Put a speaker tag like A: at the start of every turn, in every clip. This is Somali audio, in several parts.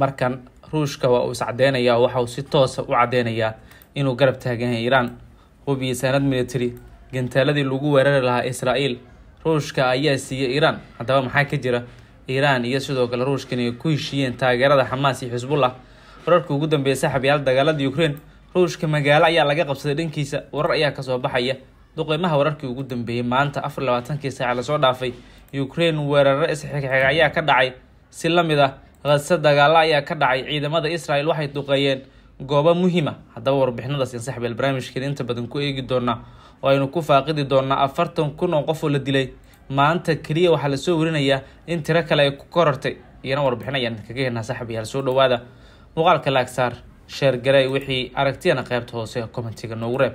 A: markan ruushka waa uu iscadeynayaa oo waxa uu si toosa u cadeynayaa inuu garab taagan iiraan hubiyay sanad military gantaaladii lagu weerari lahaa israael ruushka ayaa siiyey iiraan haddaba maxaa ka jira iiraan iyo sidoo kale ruushkani ay ku heshiiyeen taageerada xamaas iyo xisbullah wararka ugu dambeeya saxabyaal dagaalada ukraine ruushka magaalo ayaa laga qabsaday dhankiisa warar ayaa kasoo baxaya duqeymaha wararkii ugu dambeeyey maanta afar labaatankii saaca lasoo dhaafay ukraine weeraro isxigxiga ayaa ka dhacay si la mid ah ladse dagaalo ayaa ka dhacay ciidamada israel waxay duqeeyeen goobo muhiima haddaba warbixinadaas aan saxbeel inta badan ku eegi doonaa oo aynu ku faaqidi doonaa afartan kun oo qof oo la dilay maanta keliya waxaa lasoo warinayaa in tiro kale ay ku korartay iyana warbixin ayaan kaga helnaa saxbiyaal soo dhawaada muuqaalka laagsaar sheergarey wixii aragtiyana qaybta hoose commentiga noogu reeb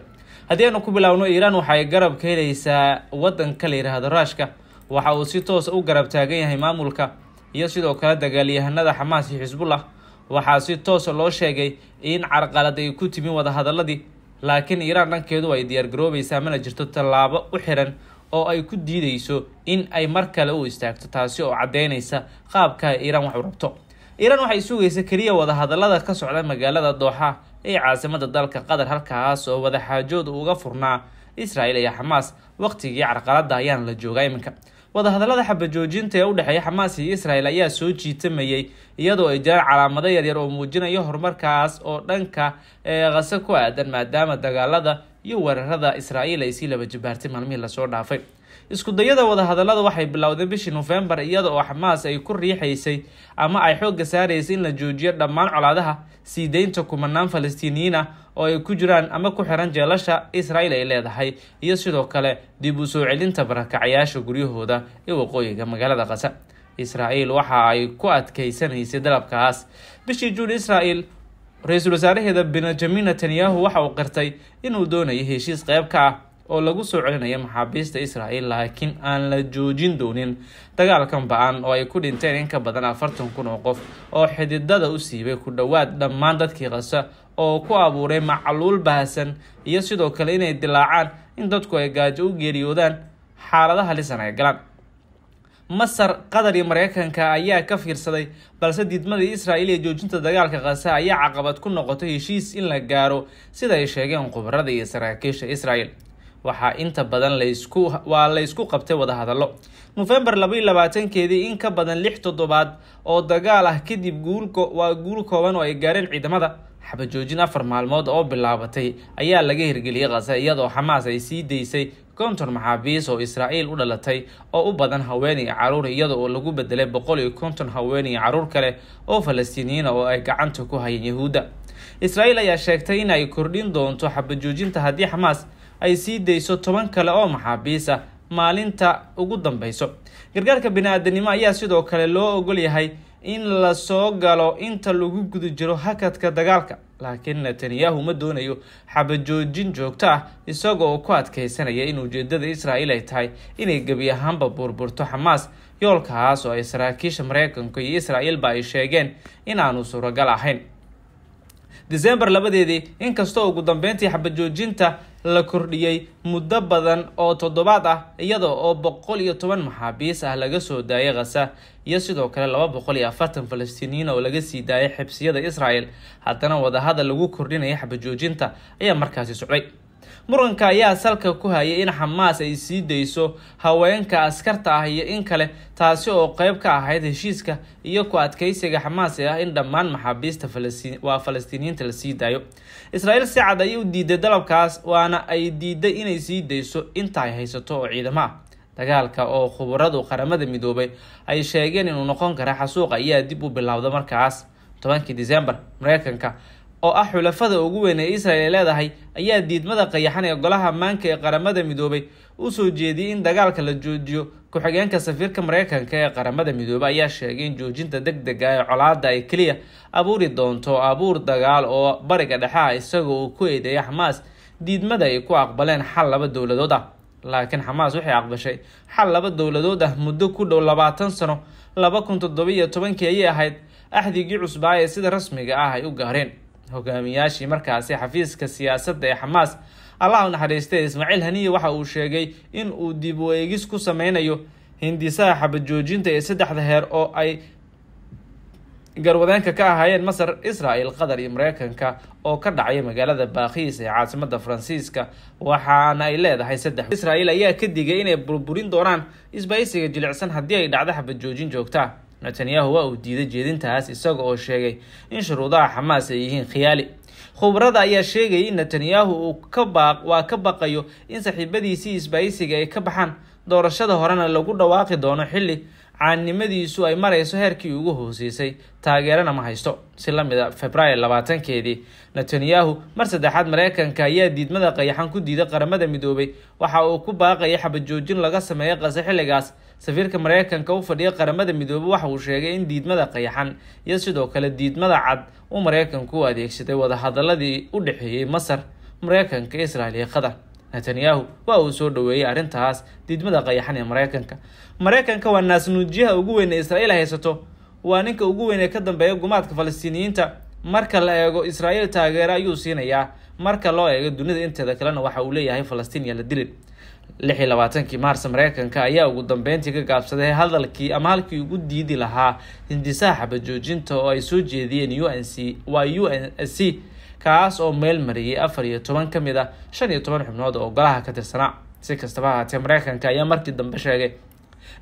A: haddii aynu ku bilaawno iiraan waxa ay garab ka helaysaa wadanka la yidhaahdo raashka waxa uu si toosa ah u garab taagan yahay maamulka iyo sidoo kale dagaalyahanada xamaas iyo xisbullah waxaa si toosa ah loo sheegay in carqalad ay ku timi wadahadaladii laakiin iiraan dhankeedu ay diyaargaroobaysaa mana jirto tallaabo u xiran oo ay ku diideyso in ay mar kale u istaagto taasi oo caddeynaysa qaabka iiraan wax u rabto iiraan waxay sugaysa keliya wadahadalada ka socda magaalada dooxa ee caasimada dalka qatar halkaas oo wadaxaajood uga furnaa israel iyo xamaas waqtigii carqalada ayaana la joogaa iminka wadahadallada xabajoojinta ee u dhexeeya xamaas iyo israel ayaa soo jiitamayey iyadoo ay jiraan calaamado yaryar oo muujinaya horumarkaas oo dhanka ee eh, qase ku aadan maadaama dagaalada iyo weerarada israa'iil ay sii laba jibaartay maalmihii lasoo dhaafay isku dayada wadahadallada waxay bilowday bishii nofembar iyada oo xamaas ay ku riixaysay ama ay xoogga saaraysay in la joojiyo dhammaan colaadaha sii deynta kumanaan falastiiniyiin ah oo ay ku jiraan ama ku xiran jeelasha israel ay leedahay iyo sidoo kale dib u soo celinta barakacayaasha guryahooda ee waqooyiga magaalada qasa israel waxa ay ku adkaysanaysay dalabkaas bishii juun israel ra-iisul wasaaraheeda benjamin netanyahu waxa uu qirtay inuu doonayo heshiis qeyb ka ah oo lagu soo celinayo maxaabiista israel laakiin aan la joojin doonin dagaalkan ba-an oo ay ku dhinteen in ka badan afartan kun oo qof oo xididada u siibay ku dhowaad dhammaan dadkii qasa oo ku abuuray macluul bahasan iyo sidoo kale inay dilaacaan in dadku ay gaajo u geeriyoodaan xaaladaha lisan ay galaan masar qatar iyo maraykanka ayaa ka fiirsaday balse diidmadii israa'il ee joojinta dagaalka khasa ayaa caqabad ku noqotay heshiis in la gaaro sida ay sheegeen khubarada iyo saraakiisha israa'il waxaa inta badan lwaa laysku qabtay wadahadallo nofembar labay labaatankeedii in ka badan lix toddobaad oo dagaal ah kadib waa guul kooban oo ay gaareen ciidamada xabajoojin afar maalmood oo bilaabatay ayaa laga hirgeliyey khasa iyadoo xamaas ay sii daysay konton maxaabiis oo israa'iil u dhalatay oo u badan haween iyo caruur iyada oo lagu bedelay boqol iyo konton haween iyo caruur kale oo falastiiniyiina oo ay gacanta ku hayeen yahuudda israa'iil ayaa sheegtay in ay kordhin doonto xabajoojinta haddii xamaas ay sii dayso toban kale oo maxaabiisa ah maalinta ugu dambeyso gargaarka bini-aadanimo ayaa sidoo kale loo ogolyahay in lasoo galo inta lagu guda jiro hakadka dagaalka laakiin netanyahu ma doonayo xabajoojin joogto ah isagoo ku adkaysanaya in ujeedada israa'iil ay tahay inay gebi ahaanba burburto xamaas yoolkaas oo ay saraakiisha maraykanka iyo israa'iilba ay sheegeen inaanu suuragal ahayn december labadeedii inkastoo ugu dambeyntii xabajoojinta la kordhiyey muddo badan oo toddobaad ah iyada oo boqol iyo toban maxaabiis ah laga soo daayay khasa iyo sidoo kale laba boqol iyo afartan falastiiniyiin oo laga sii daayay xibsiyada israel haddana wadahadal lagu kordhinaya xabajoojinta ayaa markaasi socday muranka ayaa salka ku hayay in xamaas ay sii dayso haweenka askarta ah iyo in kale taasi oo qayb ka ahayd heshiiska iyo ku adkeysiga xamaas ee ah in dhammaan maxaabiista waa falastiiniyiinta la sii daayo israa'iil si cad ayay u diiday dalabkaas waana ay diiday inay sii dayso inta ay haysato oo ciidamo ah dagaalka oo khubaradu qaramada midoobay ay sheegeen inuu noqon kara xasuuq ayaa dib u bilowda markaas tobankii disembar maraykanka oo ah xulafada ugu weyn ee israel ay leedahay ayaa diidmada qayaxan ee golaha maanka ee qaramada midoobay u soo jeediyey in dagaalka la joojiyo ku-xigeenka safiirka mareykanka ee qaramada midoobey ayaa sheegay in joojinta deg dega ee colaada ay keliya abuuri doonto abuur dagaal oo bariga dhexea ah, isagoo uu ku eedeeyay xamaas diidmada ay ku aqbaleen xal laba dowladood ah laakiin xamaas waxay aqbashay xal laba dowladood ah muddo ku dhow labaatan sano laba kun toddoba iyo tobankii ayay ahayd axdigii cusbaa ee sida rasmiga ah ay u gaareen hogaamiyaashii markaasi xafiiska siyaasadda ee xamaas allah u naxariistay ismaaciil haniye waxa uu sheegay in uu dib u eegis ku sameynayo hindisaha xabad joojinta ee saddexda heer oo ay garwadeenka ka ahaayeen masar israel qatar iyo mareykanka oo ka dhacaya magaalada baakiis ee caasimada faransiiska waxaana ay leedahay saddex israel ayaa ka digay inay burburin doonaan isbaysiga jilicsan haddii ay dhacdo xabad joojin joogta netanyahu waa uu diiday jeedintaas isaga oo sheegay in shuruudaha xamaas ay yihiin khiyaali khubrada ayaa sheegayay in netanyahu uu ka baaq waa ka baqayo in saaxiibadiisii isbaayisiga ay ka baxaan doorashada horena lagu dhawaaqi doono xilli caannimadiisu ay marayso heerkii ugu hooseysay taageerana ma haysto si la mid a labaatankeedii netanyahu mar saddexaad maraykanka ayaa diidmada qayaxan ku diiday qaramada midoobay waxa uu ku baaqayay xabajoojin laga sameeya qase xilligaas safiirka maraykanka u fadhiya qaramada midoobey waxa uu sheegay in diidmada qayaxan iyo sidoo kale diidmada cad uu maraykanku u adeegsaday wadahadaladii u dhexeeyey masar mareykanka israel iyo qatar netanyahu waa uu soo dhoweeyey arrintaas diidmada qayaxan ee mareykanka mareykanka waa naasnuujiyaha ugu weyn ee israa'iil haysato waa ninka ugu weyn ee ka dambeeya gumaadka falastiiniyiinta marka la eego israa'iil taageera ayuu siinayaa marka loo eego dunida inteeda kalena waxa uu leeyahay falastiin yaa la dilin lix iyo labaatankii maars mareykanka ayaa ugu dambeyntii ka gaabsaday hadalkii ama halkii ugu diidi lahaa hindisaha xabajoojinta oo ay soo jeediyeen u n c waa u n c kaas oo meel mariyey afar iyo toban ka mid a ah, shan iyo toban xubnood oo golaha ka tirsanaa si kastaba ahaatee maraykanka ayaa markii dambe sheegay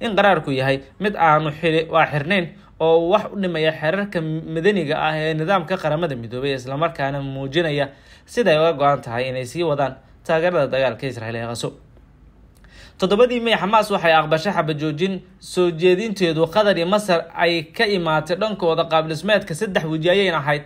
A: in qaraarku yahay mid aanu waa xirnayn oo wax u dhimaya xeerarka madaniga ah ee nidaamka qaramada midoobay islamarkaana muujinaya siday uga go-an tahay inay sii wadaan taageerada dagaalka israel ee qaso toddobadii may xamaas waxay aqbashay xabajoojin soo jeedinteedu qatar iyo masar ay ka imaatay dhankooda qaabdhismeedka saddex wajiyayeen ahayd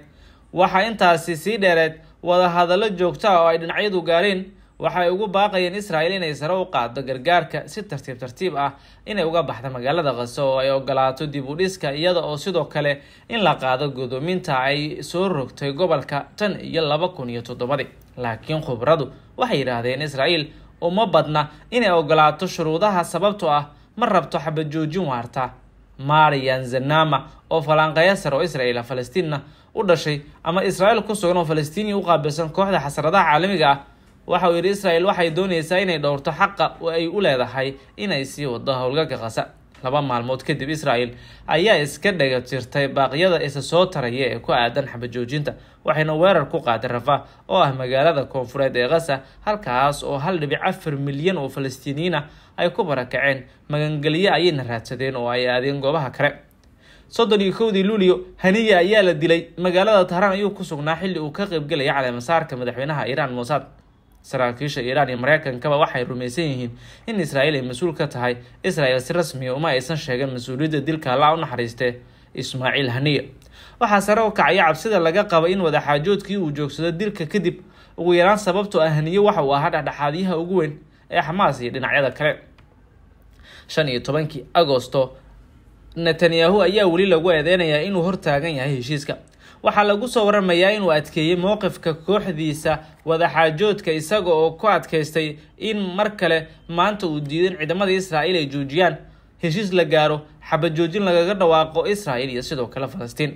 A: waxaa intaasi sii dheereed wadahadallo joogto ah oo ay dhinacyadu gaareen waxa ay ugu baaqayeen israel inay sare u qaaddo gargaarka si tartiib tartiib ah inay uga baxda magaalada qaso oo ay ogolaato dib u dhiska iyada oo sidoo kale in la qaado gudoominta ay soo rogtay gobolka tan iyo laba kun iyo toddobadii laakiin khubradu waxay yidhaahdeen israel uma badna inay ogolaato shuruudaha sababtoo ah ma rabto xabajoojin waarta marian zenama oo falanqeya sare oo israel falastiinna u dhashay ama israael ku sugan oo falastiini u qaabilsan kooxda xasaradaha caalamiga ah waxa uu yidhi israel waxay doonaysaa inay dhowrto xaqa oo ay u leedahay inay sii wado howlgalka kasa laba maalmood kadib israel ayaa iska dhega jirtay baaqyada isa soo taraya ee ku aadan xabajoojinta waxayna weerar ku qaatay rafa oo ah magaalada koonfureed ee kasa halkaas oo hal dhibic afar milyan oo falastiiniyiin ah ay ku barakaceen magangelyo ayayna raadsadeen oo ay aadeen goobaha kale soddon iyo kowdii luulio haniya ayaa la dilay magaalada tahraan ayuu ku sugnaa xilli uu ka qeybgelaya caleemasaarka madaxweynaha iiraan mossad saraakiisha iiraan iyo mareykankaba waxay rumaysan yihiin in israa'iil ay mas-uul ka tahay israa'iil si rasmiya ah uma aysan sheegin mas-uuliyadda dilka allaa u naxariistee ismaaciil haniya waxaa sare u kacaya cabsida laga qaba in wadaxaajoodkii uu joogsado dilka kadib ugu yaraan sababtoo ah haniyo waxa uu ahaa dhexdhexaadyaha ugu weyn ee xamaas iyo dhinacyada kale shan iyo tobankii agosto netanyahu ayaa weli lagu eedeynayaa inuu hortaagan yahay heshiiska waxaa lagu soo waramayaa inuu adkeeyey mowqifka kooxdiisa wadaxaajoodka isaga oo ku adkaystay in mar kale maanta uu diidan ciidamada israa'iil ay joojiyaan heshiis la gaaro xabajoojin lagaga dhawaaqo israa'iil iyo sidoo kale falastiin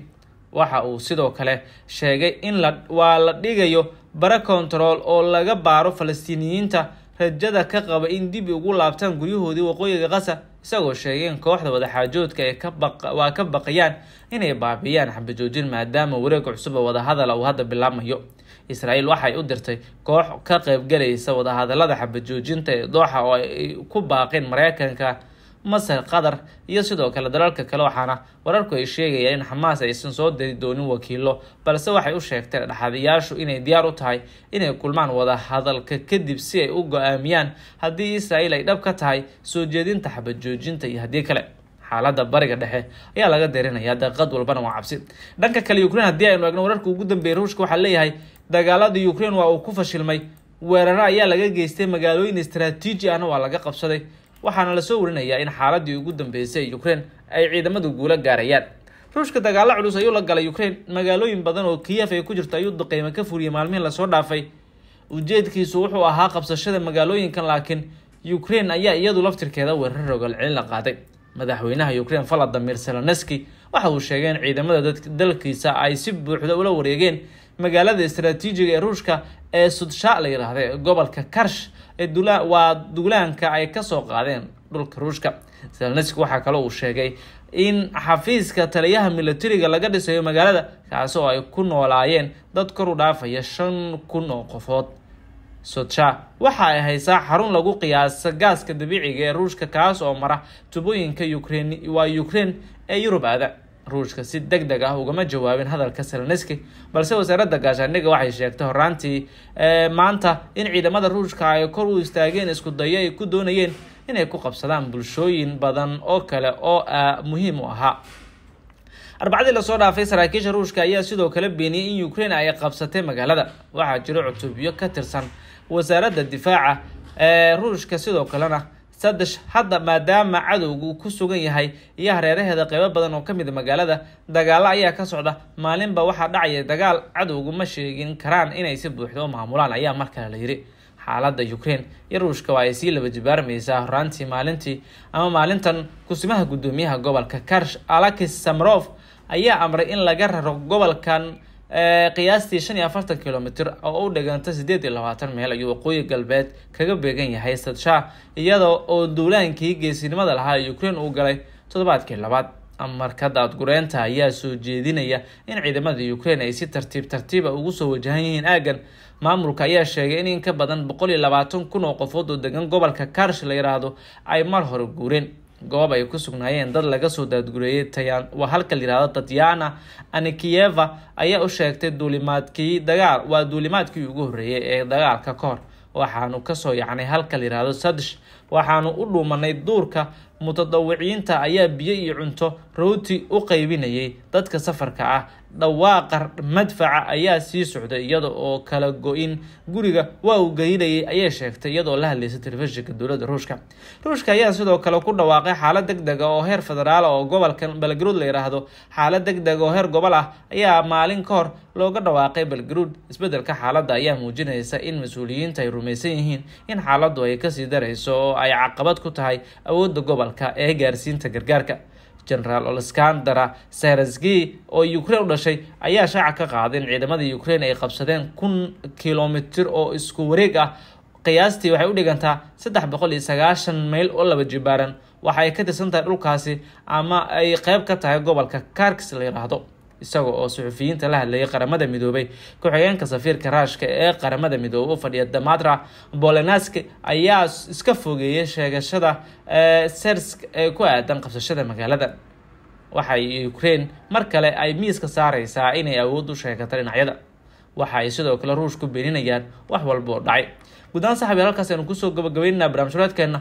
A: waxa uu sidoo kale sheegay in waa la dhigayo bara kontarool oo laga baaro falastiiniyiinta rajada ka qaba in dib ugu laabtaan guryahoodii waqooyiga qasa isagoo sheegay in kooxda wadaxaajoodka ay waa ka baqayaan inay baabiyaan xabajoojin maadaama wareega cusub oo wadahadala uu hadda bilaabmayo israel waxay u dirtay koox ka qaybgalaysa wadahadalada xabajoojinta ee dooxa oo ay ku baaqeen maraykanka masar qatar iyo sidoo kale dalalka kale waxaana wararku ay sheegayaan in xamaas aysan soo dari doonin wakiilo balse waxay u sheegteen dhexaadayaashu inay diyaar u tahay inay kulmaan wadahadalka kadib si ay u go-aamiyaan haddii israa'iil ay dhab ka tahay soo jeedinta xabajoojinta iyo haddii kale xaalada bariga dhexe ayaa laga darinaya daqiiqad walbana waa cabsi dhanka kale ukrain haddii aynu eegno wararka ugu dambeeyay ruushka waxaa leeyahay dagaalada ukrain waa uu ku fashilmay weeraro ayaa laga geystay magaalooyin istaraatiiji ahna waa laga qabsaday waxaana lasoo warinayaa in xaaladii ugu dambeysay ukraine ay ciidamadu guula gaarayaan ruushka dagaalo culus ayuu la galay yukrein magaalooyin badan oo kiyef ay ku jirto ayuu duqeyma ka furiyay maalmihii lasoo dhaafay ujeedkiisu wuxuu ahaa qabsashada magaalooyinkan laakiin ukraine ayaa iyadu laftirkeeda weerar celin la qaaday madaxweynaha ukraine valadimir selaneski waxa uu sheegay in ciidamada dadk dalkiisa ay si buuxda ula wareegeen magaalada istaraatiijiga ee ruushka ee sudsha la yidhaahde gobolka karsh ee waa duulaanka ay kasoo qaadeen dhulka ruushka zelonski waxaa kale uu sheegay in xafiiska taliyaha milatariga laga dhisayo magaalada kaasi oo ay ku noolaayeen dad kor u dhaafaya shan kun oo qofood sudsha waxa ay haysaa xarun lagu qiyaasa gaaska dabiiciga ee ruushka kaas oo mara tubooyinka ukrain waa ukraine ee yurub aada ruushka si deg deg ah ugama jawaabin hadalka selenski balse wasaaradda gaashaaniga waxay sheegtay horaantii maanta in ciidamada ruushka ay kor u istaageen isku dayo ay ku doonayeen inay ku qabsadaan bulshooyin badan oo kale oo muhiim u ahaa arbacadii lasoo dhaafay saraakiisha ruushka ayaa sidoo kale beeniyey in ukraine ay qabsatay magaalada waxaa jira cutubyo ka tirsan wasaaradda difaaca ee ruushka sidoo kalena saddex hadda maadaama cadowgu ku sugan yahay iyo hareeraheeda qeybo badan oo ka mid ah magaalada dagaalo ayaa ka socda maalinba waxaa dhacaya dagaal cadowgu ma sheegin karaan inay si buuxda u maamulaan ayaa markale la yidhi xaaladda ukrein iyo ruushka waa ay sii laba jibaarmaysaa horraantii maalintii ama maalintan kusimaha guddoomiyaha gobolka karsh alakis samrof ayaa amray in laga raro gobolkan qiyaastii shan iyo afartan kilomitr oo u dhiganta sideed iyo labaatan meel ayuu waqooyi galbeed kaga beegan yahay sadsha iyada oo duulaankii geesinimada lahaa ukraine uu galay toddobaadkii labaad markadaad adgureynta ayaa soo jeedinaya in ciidamada ukraine ay si tartiib tartiiba ah ugu soo wajahan yihiin aaggan maamulka ayaa sheegay in in ka badan boqol iyo labaatan kun oo qofood oo degan gobolka karsh la yiraahdo ay mar hore guureen goob ay ku sugnaayeen dad laga soo daadgureeyay waa halka layihahdo tatyana anikiyeva ayaa u sheegtay duulimaadkii dagaal waa duulimaadkii ugu horreeyay ee dagaalka ka waxaanu kasoo yacnay halka layihahdo sadish waxaanu u dhuumanay duurka mutadawiciinta ayaa biyo iyo cunto rooti u qaybinayay dadka safarka ah dhawaaqar madfaca ayaa sii socday iyada oo kala go-in guriga waa uu gelinayay ayay sheegtay iyadoo la hadlaysay telefishinka dowladda ruushka ruushka ayaa sidoo kale ku dhawaaqay xaalad deg dega ah oo heer federaal ah oo gobolka belgaruud la yidhaahdo xaalad deg deg oo heer gobol ah ayaa maalin ka hor looga dhawaaqay belgaruud isbeddelka xaaladda ayaa muujinaysa in mas-uuliyiinta ay rumaysan yihiin in xaaladdu ay kasii darayso oo ay caqabad ku tahay awoodda gobolka ee gaarsiinta gargaarka jenaraal oleskaandara sarasgi oo ukraine u dhashay ayaa shaaca ka qaaday in ciidamada ukraine ay qabsadeen kun kilomitir oo isku wareeg ah qiyaastii waxay u dhigantaa saddex boqol iyo sagaashan mayl oo laba jibaaran waxa ay ka tirsan tahay dhulkaasi ama ay qeyb ka tahay gobolka karkis la yidhaahdo isaga oo suxufiyiinta la hadlayay qaramada midoobay ku-xigeenka safiirka raashka ee qaramada midoobey u fadhiya damatra bolenaski ayaa iska fogeeyay sheegashada sersk ee ku aadan qabsashada magaalada waxay ukraine mar kale ay miiska saareysaa inay awood u sheegato dhinacyada waxa ay sidoo kale ruush ku beeninayaan wax walba oo dhacay guudaan saxabiya halkaas aynu kusoo gabagabeynana barnaamij horeedkeena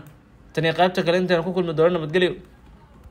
A: taniyo qaybta kale intaynu ku kulmi doono nabadgelyo